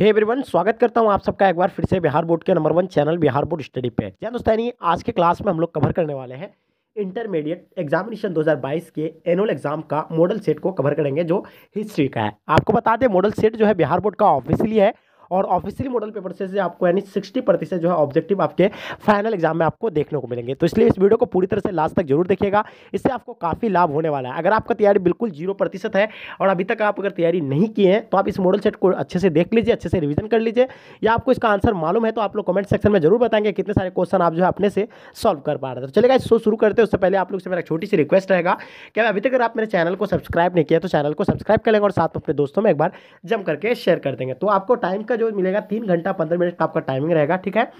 hey everyone स्वागत करता हूं आप सबका एक बार फिर से बिहार बोर्ड के number one channel Bihar board study पे जय दोस्तों आज के क्लास में हम लोग कवर करने वाले हैं इंटरमीडिएट एग्जामिनेशन 2022 के एनुअल एग्जाम का मॉडल सेट को कवर करेंगे जो हिस्ट्री का है आपको बता दें मॉडल सेट जो है बिहार बोर्ड का ऑफिशियली है और ऑफिसियल मॉडल पेपर से आपको यानी सिक्सटी प्रतिशत जो है ऑब्जेक्टिव आपके फाइनल एग्जाम में आपको देखने को मिलेंगे तो इसलिए इस वीडियो को पूरी तरह से लास्ट तक जरूर देखिएगा इससे आपको काफ़ी लाभ होने वाला है अगर आपका तैयारी बिल्कुल जीरो प्रतिशत है और अभी तक आप अगर तैयारी नहीं किए हैं तो आप इस मॉडल सेट को अच्छे से देख लीजिए अच्छे से रिविजन कर लीजिए या आपको इसका आंसर मालूम है तो आप लोग कमेंट सेक्शन में जरूर बताएंगे कितने सारे क्वेश्चन आप जो है अपने से सॉल्व कर पा रहे थे तो चलेगा शो शुरू करते हैं उससे पहले आप लोग से मेरा छोटी सी रिक्वेस्ट रहेगा कि अभी तक अगर आप मेरे चैनल को सब्सक्राइब नहीं किया तो चैनल को सब्सक्राइब कर लेंगे और साथ में अपने दोस्तों में एक बार जम करके शेयर कर देंगे तो आपको टाइम का जो मिलेगा तीन घंटा पंद्रह मिनट का आपका टाइमिंग रहेगा ठीक है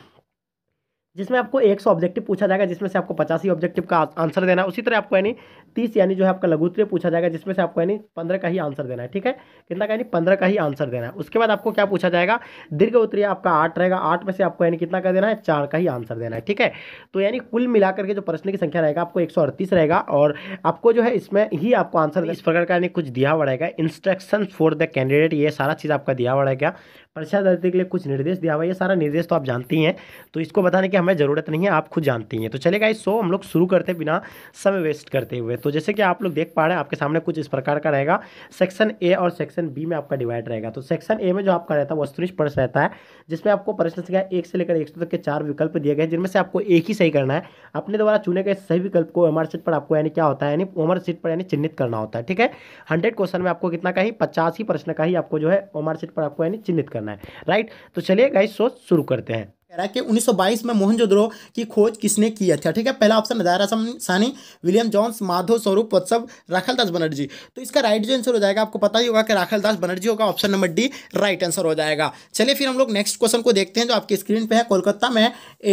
जिसमें आपको एक सौ ऑब्जेक्टिव पूछा जाएगा जिसमें से आपको पचासी ऑब्जेक्टिव का आंसर देना है उसी तरह आपको यानी तीस यानी जो है आपका लघुत्र पूछा जाएगा जिसमें से आपको यानी पंद्रह का ही आंसर देना है ठीक है कितना का यानी पंद्रह का ही आंसर देना है उसके बाद आपको क्या पूछा जाएगा दीर्घ उत्तरीय आपका आठ रहेगा आठ में से आपको यानी कितना का देना है चार का ही आंसर देना है ठीक है तो यानी कुल मिलाकर के जो प्रश्न की संख्या रहेगा आपको एक रहेगा और आपको जो है इसमें ही आपको आंसर इस प्रकार का यानी कुछ दिया हुआ रहेगा इंस्ट्रक्शन फॉर द कैंडिडेट ये सारा चीज़ आपका दिया हुआ रहेगा परीक्षा दर्जी के लिए कुछ निर्देश दिया हुआ है ये सारा निर्देश तो आप जानती हैं तो इसको बताने के हम हमें ज़रूरत नहीं है आप खुद जानती हैं तो चलेगा इस सो हम लोग शुरू करते बिना समय वेस्ट करते हुए तो जैसे कि आप लोग देख पा रहे हैं आपके सामने कुछ इस प्रकार का रहेगा सेक्शन ए और सेक्शन बी में आपका डिवाइड रहेगा तो सेक्शन ए में जो आपका रहता है वस्तुनिष्ठ प्रश्न रहता है जिसमें आपको प्रश्न संख्या एक से लेकर एक सौ तक के चार विकल्प दिए गए जिनमें से आपको एक ही सही करना है अपने द्वारा चुने गए सही विकल्प को एमआर सीट पर आपको यानी क्या होता है यानी ओमर सीट पर यानी चिन्हित करना होता है ठीक है हंड्रेड क्वेश्चन में आपको कितना का ही पचास ही प्रश्न का ही आपको जो है ओमर सीट पर आपको यानी चिन्हित करना है राइट तो चलिए गाइस सोच शुरू करते हैं कह रहा है कि 1922 में मोहनजोद्रो की खोज किसने की था अच्छा, ठीक है पहला ऑप्शन नजारा सानी विलियम जॉन्स माधव स्वरूप वत्सव राखल दास बनर्जी तो इसका राइट जो आंसर हो जाएगा आपको पता ही होगा कि राखल दास बनर्जी होगा option number D right answer हो जाएगा चलिए फिर हम लोग नेक्स्ट क्वेश्चन को देखते हैं जो आपकी स्क्रीन पर है कोलकाता में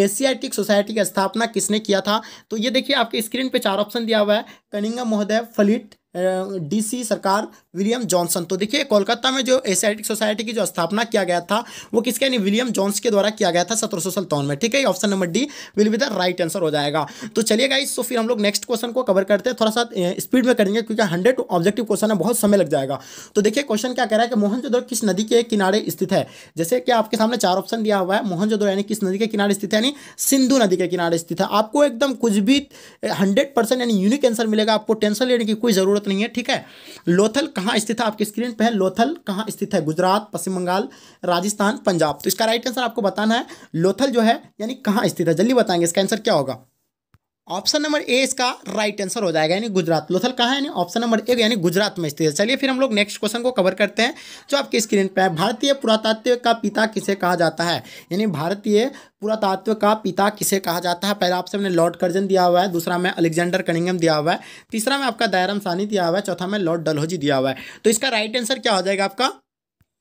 एशियाटिक सोसाइटी की स्थापना किसने किया था तो ये देखिए आपकी स्क्रीन पर चार ऑप्शन दिया हुआ है कनिंगा महोदय Fleet D C Sircar William Johnson तो देखिए कोलकाता में जो एशियाटिक सोसाइटी की जो स्थापना किया गया था वो किसके यानी विलियम जॉन्स के द्वारा किया गया था सत्रह सौ में ठीक है option number D will be the right answer हो जाएगा तो चलिए गाइस तो फिर हम लोग नेक्स्ट क्वेश्चन को कवर करते हैं थोड़ा सा स्पीड में करेंगे क्योंकि हंड्रेड ऑब्जेक्टिव क्वेश्चन है बहुत समय लग जाएगा तो देखिए क्वेश्चन क्या कह रहा है कि मोहन किस नदी के किनारे स्थित है जैसे कि आपके सामने चार ऑप्शन दिया हुआ है मोहन यानी किस नदी के किनारे स्थित है यानी सिंधु नदी के किनारे स्थित है आपको एकदम कुछ भी हंड्रेड यानी यूनिक आंसर मिलेगा आपको टेंशन लेने की कोई जरूरत जरूरत नहीं है ठीक है लोथल कहाँ स्थित है आपकी स्क्रीन पे है लोथल कहाँ स्थित है गुजरात पश्चिम बंगाल राजस्थान पंजाब तो इसका राइट आंसर आपको बताना है लोथल जो है यानी कहाँ स्थित है जल्दी बताएंगे इसका आंसर क्या होगा ऑप्शन नंबर ए इसका राइट आंसर हो जाएगा यानी गुजरात लोथल कहाँ है ऑप्शन नंबर ए यानी गुजरात में स्थित है चलिए फिर हम लोग नेक्स्ट क्वेश्चन को कवर करते हैं जो आपकी स्क्रीन पर है भारतीय पुरातत्व का पिता किसे कहा जाता है यानी भारतीय पुरातत्व का पिता किसे कहा जाता है पहला ऑप्शन में लॉर्ड कर्जन दिया हुआ है दूसरा में अलेक्जेंडर कनिंगम दिया हुआ है तीसरा में आपका दयाराम सानी दिया हुआ है चौथा में लॉर्ड डलहोजी दिया हुआ है तो इसका राइट आंसर क्या हो जाएगा आपका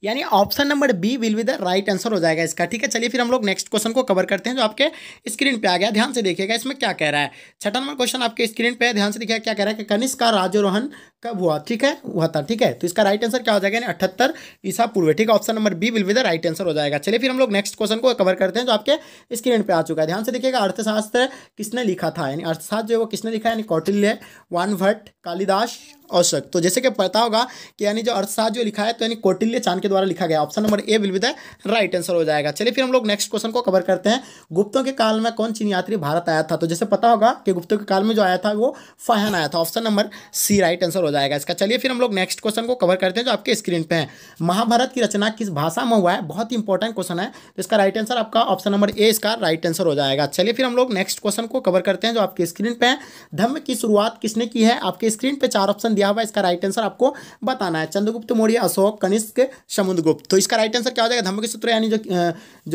यानी option number B will be the right answer हो जाएगा इसका ठीक है चलिए फिर हम लोग नेक्स्ट क्वेश्चन को कवर करते हैं जो आपके स्क्रीन पे आ गया ध्यान से देखिएगा इसमें क्या कह रहा है छठा नंबर क्वेश्चन आपके स्क्रीन पे ध्यान से देखिएगा क्या कह रहा है कि कनिष्का राजोरोहन कब हुआ ठीक है हुआ था ठीक है तो इसका राइट आंसर क्या हो जाएगा अठहत्तर ईसा पूर्व ठीक है option number B will be the right answer हो जाएगा चलिए फिर हम लोग नेक्स्ट क्वेश्चन को कवर करते हैं जो आपके स्क्रीन पे आ चुका है ध्यान से देखिएगा अर्थशास्त्र किसने लिखा था यानी अर्थशास्त्र जो है वो किसने लिखा यानी कौटिल्य वान भट्ट कालिदास औशक तो जैसे कि पता होगा कि यानी जो अर्थशास्त्र जो लिखा है तो यानी कौटिल्य चांद के द्वारा लिखा गया option number A will be the right answer हो जाएगा चलिए फिर हम लोग नेक्स्ट क्वेश्चन को कवर करते हैं गुप्तों के काल में कौन चीन यात्री भारत आया था तो जैसे पता होगा कि गुप्तों के काल में जो आया था वो फहन आया था option number C right answer हो जाएगा इसका चलिए फिर हम लोग नेक्स्ट क्वेश्चन को कवर करते हैं जो आपके स्क्रीन पे है महाभारत की रचना किस भाषा में हुआ है बहुत ही इंपॉर्टेंट क्वेश्चन है तो इसका राइट आंसर आपका ऑप्शन नंबर ए इसका राइट आंसर हो जाएगा चलिए फिर हम लोग नेक्स्ट क्वेश्चन को कवर करते हैं जो आपके स्क्रीन पे है धम्म की शुरुआत किसने की है आपके स्क्रीन पर चार ऑप्शन दिया हुआ है इसका राइट आंसर आपको बताना है चंद्रगुप्त मौर्य अशोक कनिष्क समुद्रगुप्त तो इसका राइट आंसर क्या हो जाएगा धम्म के सूत्र यानी जो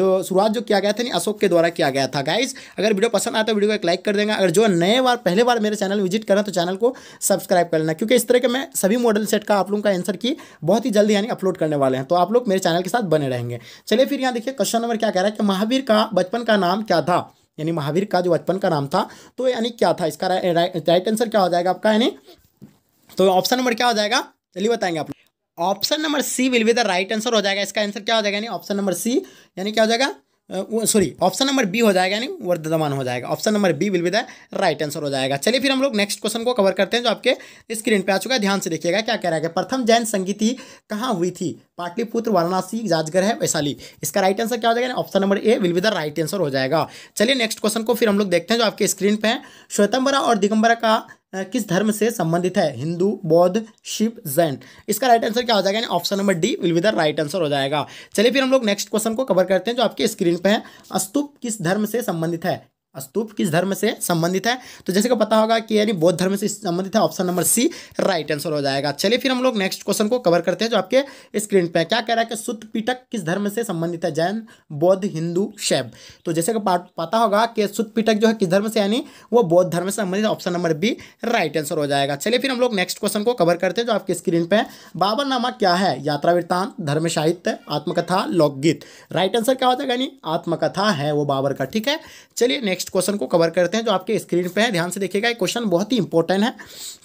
जो शुरुआत जो किया गया था अशोक के द्वारा किया गया था गाइज अगर वीडियो पसंद आता तो है वीडियो को एक लाइक कर देंगे अगर जो नए बार पहले बार मेरे चैनल विजिट करना तो चैनल को सब्सक्राइब कर लेना क्योंकि इस तरह के मैं सभी मॉडल सेट का आप लोगों का आंसर की बहुत ही जल्दी यानी अपलोड करने वाले हैं तो आप लोग मेरे चैनल के साथ बने रहेंगे चलिए फिर यहाँ देखिए क्वेश्चन नंबर क्या कह रहा है कि महावीर का बचपन का नाम क्या था यानी महावीर का जो बचपन का नाम था तो यानी क्या था इसका राइट रा, रा, रा, आंसर क्या हो जाएगा आपका यानी तो ऑप्शन नंबर क्या हो जाएगा चलिए बताएंगे आप option number C will be the right answer हो जाएगा इसका आंसर क्या हो जाएगा यानी ऑप्शन नंबर सी यानी क्या हो जाएगा सॉरी ऑप्शन नंबर बी हो जाएगा यानी वर्धमान हो जाएगा option number B will be the right answer हो जाएगा चलिए फिर हम लोग नेक्स्ट क्वेश्चन को कवर करते हैं जो आपके स्क्रीन पे आ चुका है ध्यान से देखिएगा क्या कह रहा है प्रथम जैन संगीति कहाँ हुई थी पाटलिपुत्र वाराणसी जाजगर है वैशाली इसका राइट आंसर क्या हो जाएगा option number A will be the right answer हो जाएगा चलिए नेक्स्ट क्वेश्चन को फिर हम लोग देखते हैं जो आपके स्क्रीन पर है श्वेतंबरा और दिगंबरा का किस धर्म से संबंधित है हिंदू बौद्ध शिव जैन इसका राइट आंसर क्या हो जाएगा option number D will be the right answer हो जाएगा चलिए फिर हम लोग नेक्स्ट क्वेश्चन को कवर करते हैं जो आपके स्क्रीन पे है अस्तुप किस धर्म से संबंधित है स्तूप किस धर्म से संबंधित है तो जैसे को पता होगा कि यानी बौद्ध धर्म से संबंधित है option number C right answer हो जाएगा चलिए फिर हम लोग नेक्स्ट क्वेश्चन को कवर करते हैं जो आपके स्क्रीन पे क्या कह रहा है कि सुत पीटक किस धर्म से संबंधित है जैन बौद्ध हिंदू शैव तो जैसे को पता होगा कि सुत पीटक जो है किस धर्म से यानी वो बौद्ध धर्म से संबंधित option number B right answer हो जाएगा चलिए फिर हम लोग नेक्स्ट क्वेश्चन को कवर करते हैं जो आपके स्क्रीन पर बाबर नामा क्या है यात्रा वृत्तांत धर्म साहित्य आत्मकथा लोकगीत राइट आंसर क्या हो जाएगा यानी आत्मकथा है वो बाबर का ठीक है चलिए नेक्स्ट नेक्स्ट क्वेश्चन को कवर करते हैं जो आपके स्क्रीन पे है ध्यान से देखिएगा ये क्वेश्चन बहुत ही इंपॉर्टेंट है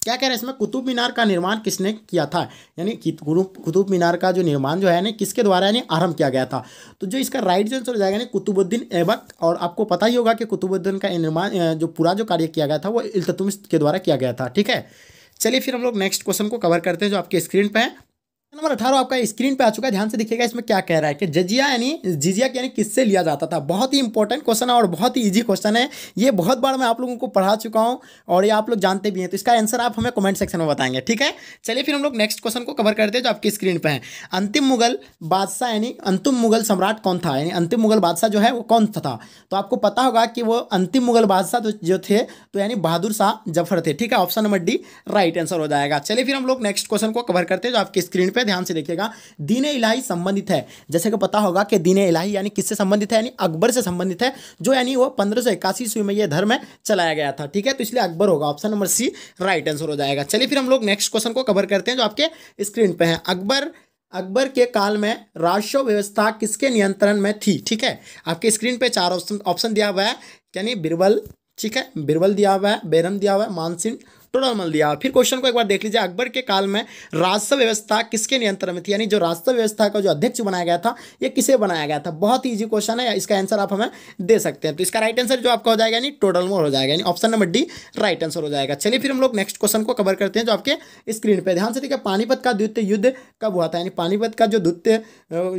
क्या कह रहे हैं इसमें कुतुब मीनार का निर्माण किसने किया था यानी कुतुब मीनार का जो निर्माण जो है यानी किसके द्वारा यानी आरंभ किया गया था तो जो इसका राइट आंसर हो जाएगा यानी कुतुबुद्दीन ऐबक और आपको पता ही होगा कि कुतुबुद्दीन का निर्माण जो पूरा जो कार्य किया गया था वो इल्तुतमिश के द्वारा किया गया था ठीक है चलिए फिर हम लोग नेक्स्ट क्वेश्चन को कवर करते हैं जो आपके स्क्रीन पर है नंबर अठारह आपका स्क्रीन पे आ चुका है ध्यान से दिखेगा इसमें क्या कह रहा है कि जजिया यानी जिजिया यानी किससे लिया जाता था बहुत ही इंपॉर्टेंट क्वेश्चन है और बहुत ही इजी क्वेश्चन है ये बहुत बार मैं आप लोगों को पढ़ा चुका हूँ और ये आप लोग जानते भी हैं तो इसका आंसर आप हमें कमेंट सेक्शन में बताएंगे ठीक है चलिए फिर हम लोग नेक्स्ट क्वेश्चन को कवर करते हैं जो आपकी स्क्रीन पर है अंतिम मुगल बादशाह यानी अंतिम मुगल सम्राट कौन था यानी अंतिम मुगल बादशाह जो है वो कौन था तो आपको पता होगा कि वो अंतिम मुगल बादशाह तो जो थे तो यानी बहादुर शाह जफर थे ठीक है option number D right answer हो जाएगा चलिए फिर हम लोग नेक्स्ट क्वेश्चन को कवर करते हैं जो आपकी स्क्रीन पर ध्यान से देखिएगा दीन इलाही संबंधित है जैसे कि पता होगा कि दीन इलाही यानी किससे संबंधित है यानी अकबर से संबंधित है जो यानी वो पंद्रह सौ इक्यासी ईस्वी में यह धर्म चलाया गया था ठीक है तो इसलिए अकबर होगा option number C right answer हो जाएगा चलिए फिर हम लोग नेक्स्ट क्वेश्चन को कवर करते हैं जो आपके स्क्रीन पर है अकबर अकबर के काल में राजस्व व्यवस्था किसके नियंत्रण में थी ठीक है आपके स्क्रीन पे चार ऑप्शन ऑप्शन दिया हुआ है यानी बिरबल ठीक है बिरबल दिया हुआ है बेरम दिया हुआ है मानसिंह टोटल मल दिया फिर क्वेश्चन को एक बार देख लीजिए अकबर के काल में राजस्व व्यवस्था किसके नियंत्रण में थी यानी जो राजस्व व्यवस्था का जो अध्यक्ष बनाया गया था ये किसे बनाया गया था बहुत ईजी क्वेश्चन है इसका आंसर आप हमें दे सकते हैं तो इसका राइट आंसर जो आपका हो जाएगा यानी टोटल मोर हो जाएगा यानी option number D right answer हो जाएगा चलिए फिर हम लोग नेक्स्ट क्वेश्चन को कवर करते हैं जो आपके स्क्रीन पर ध्यान से देखिए पानीपत का द्वितीय युद्ध कब हुआ था यानी पानीपत का जो द्वितीय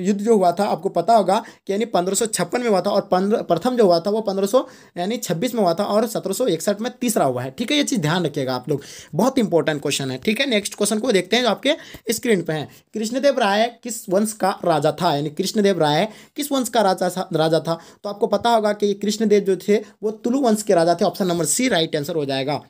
युद्ध जो हुआ था आपको पता होगा कि यानी पंद्रह में हुआ था और प्रथम जो हुआ था वो पंद्रह यानी छब्बीस में हुआ था और सत्रह में तीसरा हुआ है ठीक है ये चीज़ ध्यान रखिएगा आप आप लोग बहुत इंपॉर्टेंट क्वेश्चन है ठीक है नेक्स्ट क्वेश्चन को देखते हैं जो आपके स्क्रीन पे हैं कृष्णदेव राय किस वंश का राजा था यानी कृष्णदेव राय किस वंश का राजा था राजा था तो आपको पता होगा कि कृष्णदेव जो थे वो तुलु वंश के राजा थे option number C right answer हो जाएगा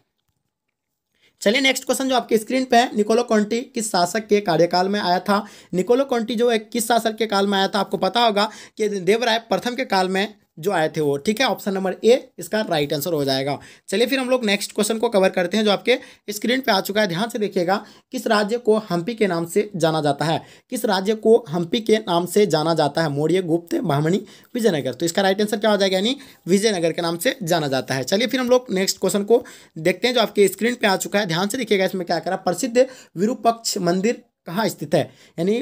चलिए नेक्स्ट क्वेश्चन जो आपके स्क्रीन पे है निकोलो कॉन्टी किस शासक के कार्यकाल में आया था निकोलो कॉन्टी जो है किस शासक के काल में आया था आपको पता होगा कि देवराय प्रथम के काल में जो आए थे वो ठीक है ऑप्शन नंबर ए इसका राइट आंसर हो जाएगा चलिए फिर हम लोग नेक्स्ट क्वेश्चन को कवर करते हैं जो आपके स्क्रीन पे आ चुका है ध्यान से देखिएगा किस राज्य को हम्पी के नाम से जाना जाता है किस राज्य को हम्पी के नाम से जाना जाता है मौर्य गुप्त ब्राह्मणी विजयनगर तो इसका राइट आंसर क्या हो जाएगा यानी विजयनगर के नाम से जाना जाता है चलिए फिर हम लोग नेक्स्ट क्वेश्चन को देखते हैं जो आपके स्क्रीन पर आ चुका है ध्यान से देखिएगा इसमें क्या करा प्रसिद्ध विरूपक्ष मंदिर कहाँ स्थित है यानी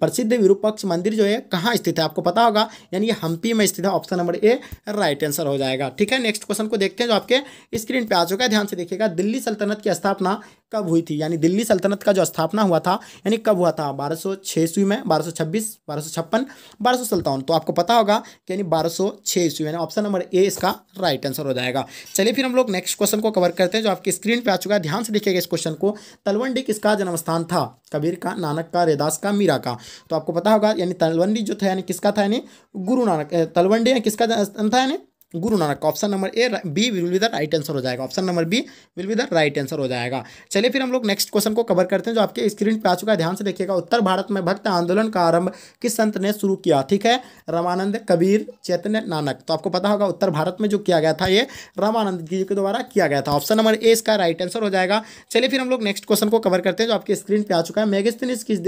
प्रसिद्ध विरूपक्ष मंदिर जो है कहाँ स्थित है आपको पता होगा यानी ये हम्पी में स्थित है option number A right answer हो जाएगा ठीक है नेक्स्ट क्वेश्चन को देखते हैं जो आपके स्क्रीन पे आ चुका है ध्यान से देखिएगा दिल्ली सल्तनत की स्थापना कब हुई थी यानी दिल्ली सल्तनत का जो स्थापना हुआ था यानी कब हुआ था बारह सौ ईस्वी में बारह सौ छब्बीस बारह सौ छप्पन बारह सौ तो आपको पता होगा कि यानी बारह सौ छः ईस्वी यानी ऑप्शन नंबर ए इसका राइट आंसर हो जाएगा चलिए फिर हम लोग नेक्स्ट क्वेश्चन को कवर करते हैं जो आपकी स्क्रीन पर आ चुका है ध्यान से देखिएगा इस क्वेश्चन को तलवंडी किसका जन्म स्थान था कबीर का नानक का रेदास का मीरा का तो आपको पता होगा यानी तलवंडी जो था यानी किसका था यानी गुरु नानक तलवंडी किसका था यानी Guru Nanak option number A B will be the right answer हो जाएगा option number B will be the right answer हो जाएगा चलिए फिर हम लोग नेक्स्ट क्वेश्चन को कवर करते हैं जो आपके स्क्रीन पर आ चुका है ध्यान से देखिएगा उत्तर भारत में भक्त आंदोलन का आरंभ किस संत ने शुरू किया ठीक है रामानंद कबीर चैतन्य नानक तो आपको पता होगा उत्तर भारत में जो किया गया था ये रामानंद जी के द्वारा किया गया था ऑप्शन नंबर ए इसका राइट आंसर हो जाएगा चलिए फिर हम लोग नेक्स्ट क्वेश्चन को कवर करते हैं जो आपके स्क्रीन पर आ चुका है मेगस्तिनिस किस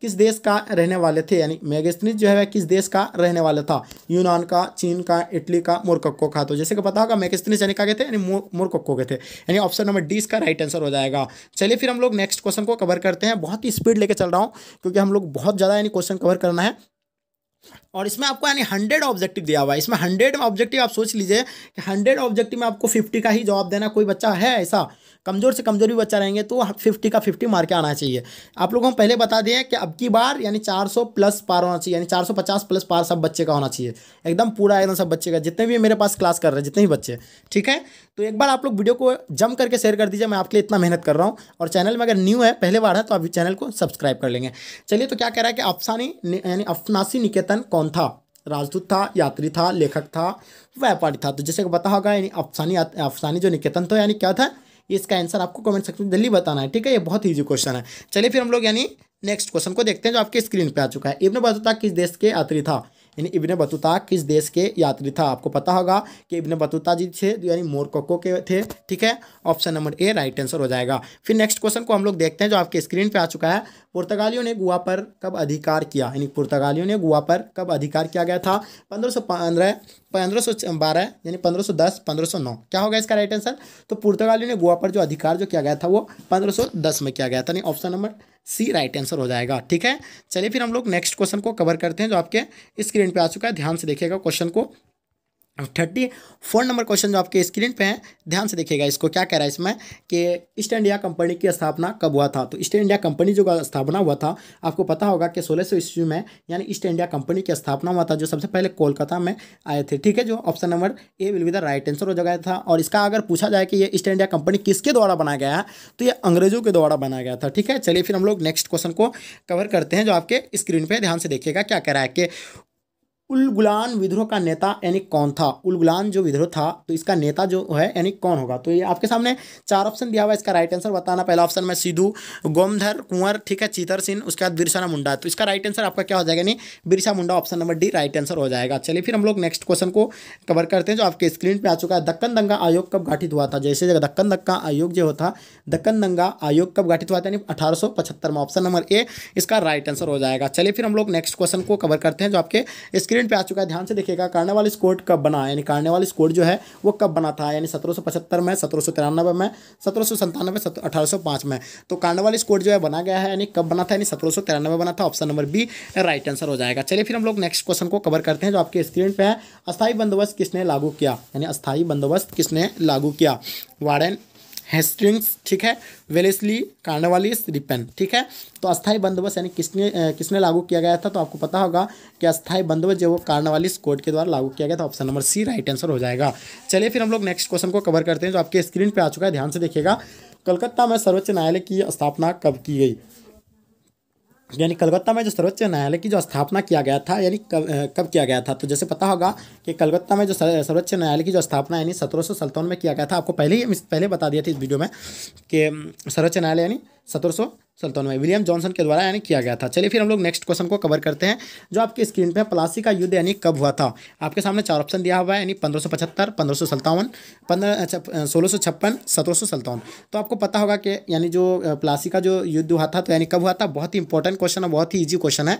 किस देश का रहने वाले थे यानी मेगस्तिनिस जो है किस देश का रहने वाला था यूनान का चीन का इटली का मोरको कक्को खा तो जैसे कि पता होगा मैकिस्त्री सैनिक गए थे यानी मुर कक्को के थे यानी ऑप्शन नंबर डी इसका राइट आंसर हो जाएगा चलिए फिर हम लोग नेक्स्ट क्वेश्चन को कवर करते हैं बहुत ही स्पीड लेकर चल रहा हूँ क्योंकि हम लोग बहुत ज़्यादा यानी क्वेश्चन कवर करना है और इसमें आपको यानी हंड्रेड ऑब्जेक्टिव दिया हुआ है इसमें हंड्रेड ऑब्जेक्टिव आप सोच लीजिए कि हंड्रेड ऑब्जेक्टिव में आपको फिफ्टी का ही जवाब देना कोई बच्चा है ऐसा कमज़ोर से कमज़ोर भी बच्चा रहेंगे तो फिफ्टी का फिफ्टी मार के आना चाहिए आप लोगों को पहले बता दें कि अब की बार यानी चार सौ प्लस पार होना चाहिए यानी चार सौ पचास प्लस पार सब बच्चे का होना चाहिए एकदम पूरा एकदम सब बच्चे का जितने भी मेरे पास क्लास कर रहे हैं जितने भी बच्चे ठीक है तो एक बार आप लोग वीडियो को जम करके शेयर कर दीजिए मैं आपके लिए इतना मेहनत कर रहा हूँ और चैनल में अगर न्यू है पहले बार है तो आप चैनल को सब्सक्राइब कर लेंगे चलिए तो क्या कह रहा है कि अफसानी यानी अफनासी निकेतन कौन था राजदूत था यात्री था लेखक था व्यापारी था तो जैसे बता होगा यानी अफसानी अफसानी जो निकेतन था यानी क्या था इसका आंसर आपको कमेंट सेक्शन में जल्दी बताना है ठीक है ये बहुत ईजी क्वेश्चन है चलिए फिर हम लोग यानी नेक्स्ट क्वेश्चन को देखते हैं जो आपके स्क्रीन पर आ चुका है इब्न बतूता किस देश के यात्री था यानी इब्न बतूता किस देश के यात्री था आपको पता होगा कि इब्न बतूता जी थे यानी मोरकोको के थे ठीक है option number A right answer हो जाएगा फिर नेक्स्ट क्वेश्चन को हम लोग देखते हैं जो आपके स्क्रीन पर आ चुका है पुर्तगालियों ने गोवा पर कब अधिकार किया यानी पुर्तगालियों ने गोवा पर कब अधिकार किया गया था पंद्रह सौ पंद्रह पंद्रह सौ बारह यानी पंद्रह सौ दस पंद्रह सौ नौ क्या होगा इसका राइट आंसर तो पुर्तगालियों ने गोवा पर जो अधिकार जो किया गया था वो पंद्रह सौ दस में किया गया था यानी option number C right answer हो जाएगा ठीक है चलिए फिर हम लोग नेक्स्ट क्वेश्चन को कवर करते हैं जो आपके स्क्रीन पर आ चुका है ध्यान से देखिएगा क्वेश्चन को थर्टी फोर नंबर क्वेश्चन जो आपके स्क्रीन पे है ध्यान से देखिएगा इसको क्या कह रहा है इसमें कि ईस्ट इंडिया कंपनी की स्थापना कब हुआ था तो ईस्ट इंडिया कंपनी जो स्थापना हुआ था आपको पता होगा कि सोलह सौ ईस्वी में यानी ईस्ट इंडिया कंपनी की स्थापना हुआ था जो सबसे पहले कोलकाता में आए थे ठीक है जो option number A will with the right answer हो जाएगा था और इसका अगर पूछा जाए कि ये ईस्ट इंडिया कंपनी किसके द्वारा बनाया गया है तो ये अंग्रेजों के द्वारा बनाया गया था ठीक है चलिए फिर हम लोग नेक्स्ट क्वेश्चन को कवर करते हैं जो आपके स्क्रीन पर ध्यान से देखिएगा क्या कह रहा है कि उलगुलान विद्रोह का नेता यानी कौन था उलगुलान जो विद्रोह था तो इसका नेता जो है यानी कौन होगा तो ये आपके सामने चार ऑप्शन दिया हुआ है इसका राइट आंसर बताना पहला ऑप्शन में सिद्धू गोमधर कुंवर ठीक है चीतर सिंह उसके बाद बिरसा मुंडा तो इसका राइट आंसर आपका क्या हो जाएगा यानी Birsa Munda option number D right answer हो जाएगा चलिए फिर हम लोग नेक्स्ट क्वेश्चन को कवर करते हैं जो आपके स्क्रीन पर आ चुका है दक्कन दंगा आयोग कब गठित हुआ था जैसे जगह दक्कन दक्का आयोग जो होता दक्कन दंगा आयोग कब गठित हुआ था यानी अठारह में ऑप्शन नंबर ए इसका राइट आंसर हो जाएगा चलिए फिर हम लोग नेक्स्ट क्वेश्चन को कवर करते हैं जो आपके स्क्रीन स्क्रीन पे आ चुका है ध्यान से देखिएगा कार्नेवाल स्कोर कब बना यानी कार्नेवाल स्कोर्ट जो है वो कब बना था यानी सत्रह में सत्रह में सत्रह सौ संतानवे में तो कार्नेवाल स्कोर जो है बना गया है यानी कब बना था यानी सत्रह बना था option number B right answer हो जाएगा चलिए फिर हम लोग नेक्स्ट क्वेश्चन को कवर करते हैं जो आपके स्क्रीन पर है अस्थायी बंदोबस्त किसने लागू किया यानी अस्थायी बंदोबस्त किसने लागू किया वार्डन हेस्टिंग्स ठीक है वेलेसली कार्नवालिस रिपेन ठीक है तो अस्थाई बंदोबस्त यानी किसने किसने लागू किया गया था तो आपको पता होगा कि अस्थाई बंदोबस्त जो वो कार्नवालिस कोर्ट के द्वारा लागू किया गया था option number C right answer हो जाएगा चलिए फिर हम लोग नेक्स्ट क्वेश्चन को कवर करते हैं जो आपके स्क्रीन पर आ चुका है ध्यान से देखिएगा कलकत्ता में सर्वोच्च न्यायालय की स्थापना कब की गई यानी कलकत्ता में जो सर्वोच्च न्यायालय की जो स्थापना किया गया था यानी कब कब किया गया था तो जैसे पता होगा कि कलकत्ता में जो सर्वोच्च न्यायालय की जो स्थापना यानी सत्रह सौ में किया गया था आपको पहले ही पहले बता दिया था इस वीडियो में कि सर्वोच्च न्यायालय यानी सत्रह सत्तानवे विलियम जॉनसन के द्वारा यानी किया गया था चलिए फिर हम लोग नेक्स्ट क्वेश्चन को कवर करते हैं जो आपकी स्क्रीन पे प्लासी का युद्ध यानी कब हुआ था आपके सामने चार ऑप्शन दिया हुआ है यानी पंद्रह सौ पचहत्तर पंद्रह सौ सत्तावन पंद्रह सोलह सौ छप्पन सत्रह सौ सत्तावन तो आपको पता होगा कि यानी जो प्लासी का जो युद्ध हुआ था तो यानी कब हुआ था बहुत ही इंपॉर्टेंट क्वेश्चन है बहुत ही ईजी क्वेश्चन है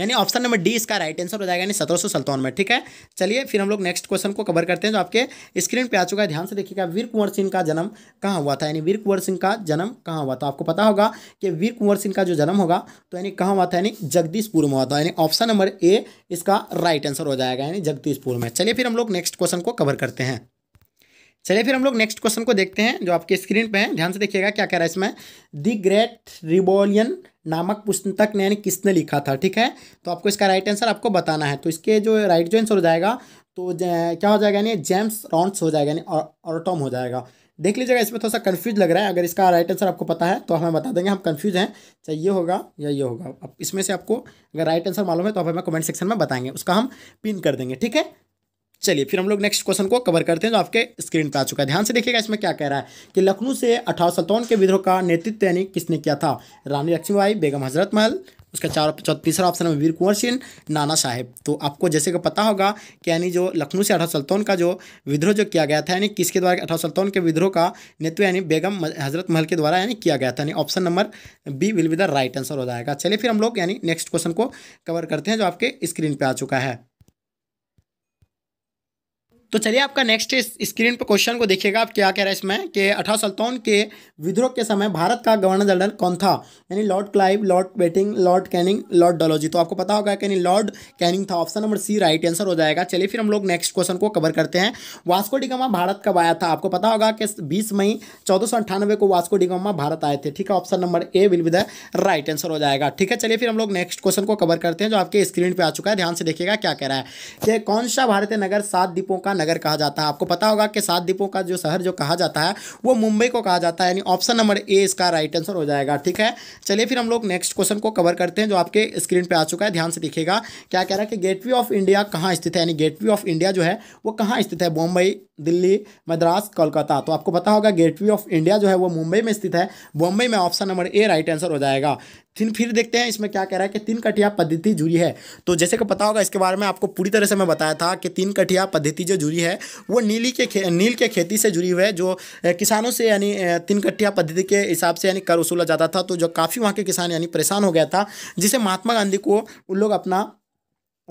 यानी ऑप्शन नंबर डी इसका राइट आंसर हो जाएगा यानी सत्रह सौ में ठीक है चलिए फिर हम लोग नेक्स्ट क्वेश्चन को कवर करते हैं जो आपके स्क्रीन पे आ चुका है ध्यान से देखिएगा वीर कुंवर सिंह का जन्म कहाँ हुआ था यानी वीर कुंवर सिंह का जन्म कहाँ हुआ था आपको पता होगा कि वीर कुंवर सिंह का जो जन्म होगा तो यानी कहाँ हुआ था यानी जगदीशपुर में हुआ था यानी ऑप्शन नंबर ए इसका राइट आंसर हो जाएगा यानी जगदीशपुर में चलिए फिर हम लोग नेक्स्ट क्वेश्चन को कवर करते हैं चलिए फिर हम लोग नेक्स्ट क्वेश्चन को देखते हैं जो आपके स्क्रीन पे है ध्यान से देखिएगा क्या कह रहा है इसमें दी ग्रेट रिबोलियन नामक पुस्तक ने यानी किसने लिखा था ठीक है तो आपको इसका राइट आंसर आपको बताना है तो इसके जो राइट जो आंसर हो जाएगा तो क्या हो जाएगा यानी जेम्स रॉन्ट्स हो जाएगा यानी ऑटोम हो जाएगा देख लीजिएगा इसमें थोड़ा सा कन्फ्यूज लग रहा है अगर इसका राइट आंसर आपको पता है तो हमें बता देंगे हम कन्फ्यूज हैं चाहे ये होगा या ये होगा अब इसमें से आपको अगर राइट आंसर मालूम है तो आप हमें कमेंट सेक्शन में बताएंगे उसका हम पिन कर देंगे ठीक है चलिए फिर हम लोग नेक्स्ट क्वेश्चन को कवर करते हैं जो आपके स्क्रीन पर आ चुका है ध्यान से देखिएगा इसमें क्या कह रहा है कि लखनऊ से अठारह सत्तावन के विद्रोह का नेतृत्व यानी किसने किया था रानी लक्ष्मीबाई बेगम हजरत महल उसका चार तीसरा ऑप्शन है वीर कुंवर सिंह नाना साहेब तो आपको जैसे कि पता होगा कि यानी जो लखनऊ से अठारह सल्तौन का जो विद्रोह जो किया गया था यानी किसके द्वारा अठारह सल्तौन के विद्रोह का नेतृत्व यानी बेगम हजरत महल के द्वारा यानी किया गया था यानी option number B will be the right answer हो जाएगा चलिए फिर हम लोग यानी नेक्स्ट क्वेश्चन को कवर करते हैं जो आपके स्क्रीन पर आ चुका है तो चलिए आपका नेक्स्ट स्क्रीन पर क्वेश्चन को देखिएगा आप क्या कह रहे हैं इसमें कि अठारह तो के विद्रोह के समय भारत का गवर्नर जनरल कौन था यानी Lord Clive Lord Bentinck Lord Canning Lord Dalhousie तो आपको पता होगा कि लॉर्ड कैनिंग था option number C right answer हो जाएगा चलिए फिर हम लोग नेक्स्ट क्वेश्चन को कवर करते हैं वास्को डिगमा भारत कब आया था आपको पता होगा कि बीस मई चौदह को वास्को डिगमा भारत आए थे ठीक है option number A will be the right answer हो जाएगा ठीक है चलिए फिर हम लोग नेक्स्ट क्वेश्चन को कवर करते हैं जो आपके स्क्रीन पर आ चुका है ध्यान से देखिएगा क्या कह रहा है कि कौन सा भारतीय नगर सात दीपों का नगर कहा जाता है आपको पता होगा कि सात दीपों का जो शहर जो कहा जाता है वो मुंबई को कहा जाता है यानी ऑप्शन नंबर ए इसका राइट आंसर हो जाएगा ठीक है चलिए फिर हम लोग नेक्स्ट क्वेश्चन को कवर करते हैं जो आपके स्क्रीन पर आ चुका है ध्यान से दिखेगा क्या कह रहा है कि गेट ऑफ इंडिया कहाँ स्थित है यानी गेट ऑफ इंडिया जो है वो कहाँ स्थित है बॉम्बई दिल्ली मद्रास कोलकाता तो आपको पता होगा गेटवे ऑफ इंडिया जो है वो मुंबई में स्थित है बॉम्बे में option number A right answer हो जाएगा फिर फिर देखते हैं इसमें क्या कह रहा है कि तीन कटिया पद्धति जुड़ी है तो जैसे कि पता होगा इसके बारे में आपको पूरी तरह से मैं बताया था कि तीन कटिया पद्धति जो जुड़ी है वो नीली के खे, नील के खेती से जुड़ी हुई है जो किसानों से यानी तीन कटिया पद्धति के हिसाब से यानी कर वसूला जाता था तो जो काफ़ी वहाँ के किसान यानी परेशान हो गया था जिसे महात्मा गांधी को उन लोग अपना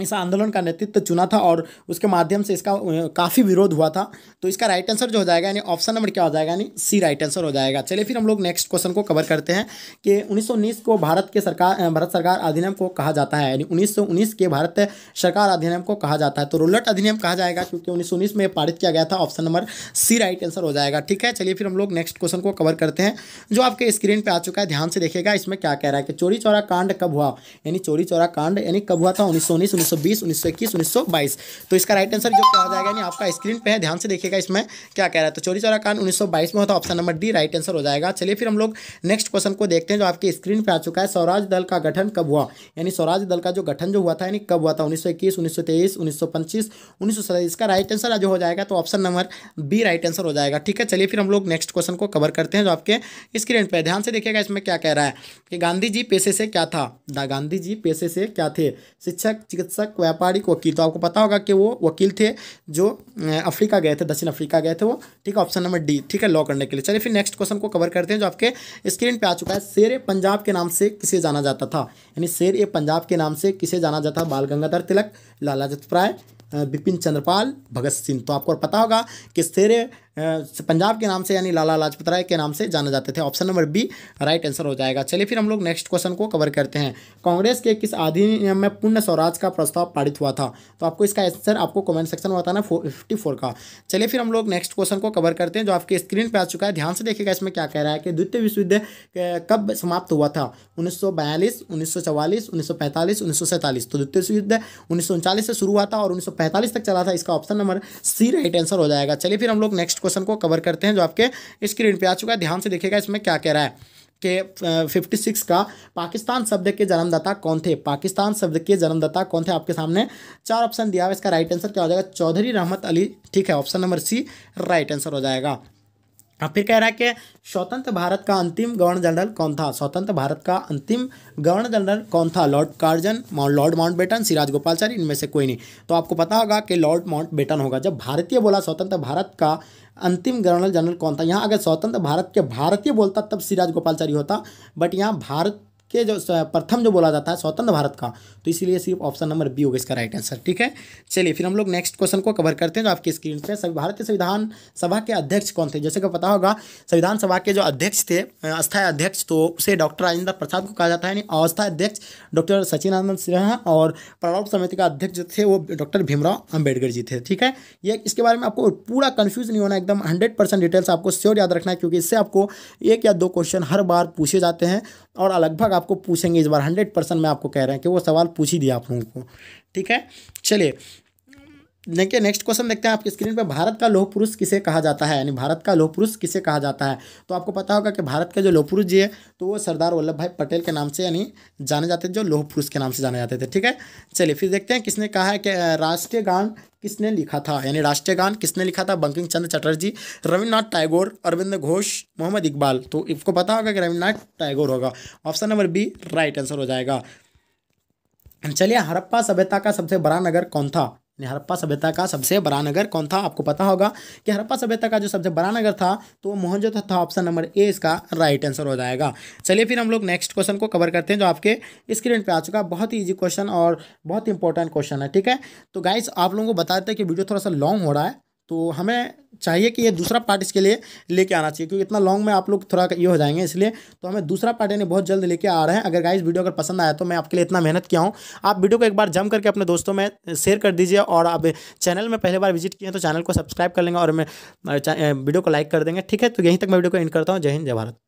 इस आंदोलन का नेतृत्व चुना था और उसके माध्यम से इसका काफ़ी विरोध हुआ था तो इसका राइट आंसर जो हो जाएगा यानी ऑप्शन नंबर क्या हो जाएगा यानी सी राइट आंसर हो जाएगा चलिए फिर हम लोग नेक्स्ट क्वेश्चन को कवर करते हैं कि 1919 को भारत के सरकार भारत सरकार अधिनियम को कहा जाता है यानी उन्नीस के भारत सरकार अधिनियम को कहा जाता है तो रोलट अधिनियम कहा जाएगा क्योंकि उन्नीस में पारित किया गया था option number C right answer हो जाएगा ठीक है चलिए फिर हम लोग नेक्स्ट क्वेश्चन को कवर करते हैं जो आपके स्क्रीन पर आ चुका है ध्यान से देखेगा इसमें क्या कह रहा है कि चोरी चौरा कांड कब हुआ यानी चोरी चौरा कांड यानी कब हुआ था उन्नीस उन्नीस सौ बीस तो इसका राइट आंसर जो क्या हो जाएगा यानी आपका स्क्रीन पे है ध्यान से देखिएगा इसमें क्या कह रहा है तो चोरी चौरा कांड उन्नीस में होता है option number D right answer हो जाएगा चलिए फिर हम लोग नेक्स्ट क्वेश्चन को देखते हैं जो आपके स्क्रीन पर आ चुका है स्वराज दल का गठन कब हुआ यानी स्वराज दल का जो गठन जो हुआ था यानी कब हुआ था उन्नीस सौ इक्कीस उन्नीस सौ तेईस इसका राइट आंसर जो हो जाएगा तो option number B right answer हो जाएगा ठीक है चलिए फिर हम लोग नेक्स्ट क्वेश्चन को कवर करते हैं जो आपके स्क्रीन पर ध्यान से देखिएगा इसमें क्या कह रहा है कि गांधी जी पेशे से क्या था गांधी जी पेशे से क्या थे शिक्षक चिकित्सक चिकित्सक व्यापारिक वकील तो आपको पता होगा कि वो वकील थे जो अफ्रीका गए थे दक्षिण अफ्रीका गए थे वो ठीक है ऑप्शन नंबर डी ठीक है लॉ करने के लिए चलिए फिर नेक्स्ट क्वेश्चन को कवर करते हैं जो आपके स्क्रीन पर आ चुका है शेर ए पंजाब के नाम से किसे जाना जाता था यानी शेर ए पंजाब के नाम से किसे जाना जाता बाल गंगाधर तिलक लाला जतप्राय बिपिन चंद्रपाल भगत सिंह तो आपको पता होगा कि शेर पंजाब के नाम से यानी लाला लाजपत राय के नाम से जाने जाते थे option number B right answer हो जाएगा चलिए फिर हम लोग नेक्स्ट क्वेश्चन को कवर करते हैं कांग्रेस के किस अधिनियम में पूर्ण स्वराज का प्रस्ताव पारित हुआ था तो आपको इसका आंसर आपको कमेंट सेक्शन में बताना फिफ्टी फोर का चलिए फिर हम लोग नेक्स्ट क्वेश्चन को कवर करते हैं जो आपकी स्क्रीन पर आ चुका है ध्यान से देखिएगा इसमें क्या कह रहा है कि द्वितीय विश्व युद्ध कब समाप्त हुआ था उन्नीस सौ बयालीस उन्नीस सौ चवालीस उन्नीस सौ पैंतालीस उन्नीस सौ सैंतालीस तो द्वितीय विश्व युद्ध उन्नीस सौ उनचालीस से शुरू हुआ था और उन्नीस सौ पैंतालीस तक चला था इसका option number C right answer हो जाएगा चलिए फिर हम लोग नेक्स्ट क्वेश्चन को कवर करते हैं जो आपके स्क्रीन पर आ चुका है ध्यान से देखिएगा इसमें क्या कह रहा है के सिक्स का पाकिस्तान शब्द के जन्मदाता कौन थे पाकिस्तान शब्द के जन्मदाता कौन थे आपके सामने चार ऑप्शन दिया है इसका राइट आंसर क्या हो जाएगा चौधरी रहमत अली ठीक है option number C right answer हो जाएगा अब फिर कह रहा है कि स्वतंत्र भारत का अंतिम गवर्नर जनरल कौन था स्वतंत्र भारत का अंतिम गवर्नर जनरल कौन था Lord Curzon Lord Mountbatten सिराज गोपालचारी इनमें से कोई नहीं तो आपको पता होगा कि लॉर्ड माउंट बेटन होगा जब भारतीय बोला स्वतंत्र भारत का अंतिम गवर्नर जनरल कौन था यहाँ अगर स्वतंत्र भारत के भारतीय बोलता तब सिराज गोपालचारी होता बट यहाँ भारत के जो प्रथम जो बोला जाता है स्वतंत्र भारत का तो इसीलिए सिर्फ ऑप्शन नंबर बी होगा इसका राइट आंसर ठीक है चलिए फिर हम लोग नेक्स्ट क्वेश्चन को कवर करते हैं जो आपकी स्क्रीन पर सभी भारतीय संविधान सभा के अध्यक्ष कौन थे जैसे कि पता होगा संविधान सभा के जो अध्यक्ष थे अस्थायी अध्यक्ष तो उसे डॉक्टर राजेंद्र प्रसाद को कहा जाता है यानी अवस्थायी अध्यक्ष डॉक्टर सचिनानंद सिन्हा और प्रारूप समिति का अध्यक्ष जो थे वो डॉक्टर भीमराव अम्बेडकर जी थे ठीक है ये इसके बारे में आपको पूरा कन्फ्यूज नहीं होना एकदम हंड्रेड परसेंट डिटेल्स आपको श्योर याद रखना है क्योंकि इससे आपको एक या दो क्वेश्चन हर बार पूछे जाते हैं और लगभग आपको पूछेंगे इस बार हंड्रेड परसेंट मैं आपको कह रहा हूँ कि वो सवाल पूछ ही दिया आप लोगों को ठीक है चलिए देखिए नेक्स्ट क्वेश्चन देखते हैं आपकी स्क्रीन पर भारत का लोह पुरुष किसे कहा जाता है यानी भारत का लोह पुरुष किसे कहा जाता है तो आपको पता होगा कि भारत के जो लोह पुरुष जी है तो वो सरदार वल्लभ भाई पटेल के नाम से यानी जाने जाते थे जो लोह पुरुष के नाम से जाने जाते थे ठीक है चलिए फिर देखते हैं किसने कहा है कि राष्ट्रीय गान किसने लिखा था यानी राष्ट्रीय गान किसने लिखा था बंकिम चंद्र चटर्जी रविन्द्रनाथ टैगोर अरविंद घोष मोहम्मद इकबाल तो इसको पता होगा कि रविन्द्रनाथ टैगोर होगा option number B right answer हो जाएगा चलिए हड़प्पा सभ्यता का सबसे बड़ा नगर कौन था हरप्पा सभ्यता का सबसे बड़ा नगर कौन था आपको पता होगा कि हड़प्पा सभ्यता का जो सबसे बड़ा नगर था तो मोहनजो था ऑप्शन नंबर ए इसका राइट आंसर हो जाएगा चलिए फिर हम लोग नेक्स्ट क्वेश्चन को कवर करते हैं जो आपके स्क्रीन पर आ चुका बहुत ही ईजी क्वेश्चन और बहुत इंपॉर्टेंट क्वेश्चन है ठीक है तो गाइज आप लोगों को बता देते हैं कि वीडियो थोड़ा सा लॉन्ग हो रहा है तो हमें चाहिए कि ये दूसरा पार्ट इसके लिए लेके आना चाहिए क्योंकि इतना लॉन्ग में आप लोग थोड़ा ये हो जाएंगे इसलिए तो हमें दूसरा पार्ट यानी बहुत जल्द लेके आ रहे हैं अगर गाइस वीडियो अगर पसंद आया तो मैं आपके लिए इतना मेहनत किया हूँ आप वीडियो को एक बार जम करके अपने दोस्तों में शेयर कर दीजिए और आप चैनल में पहली बार विजिट किए तो चैनल को सब्सक्राइब कर लेंगे और मैं वीडियो को लाइक कर देंगे ठीक है तो यहीं तक मैं वीडियो को एंड करता हूँ जय हिंद जय भारत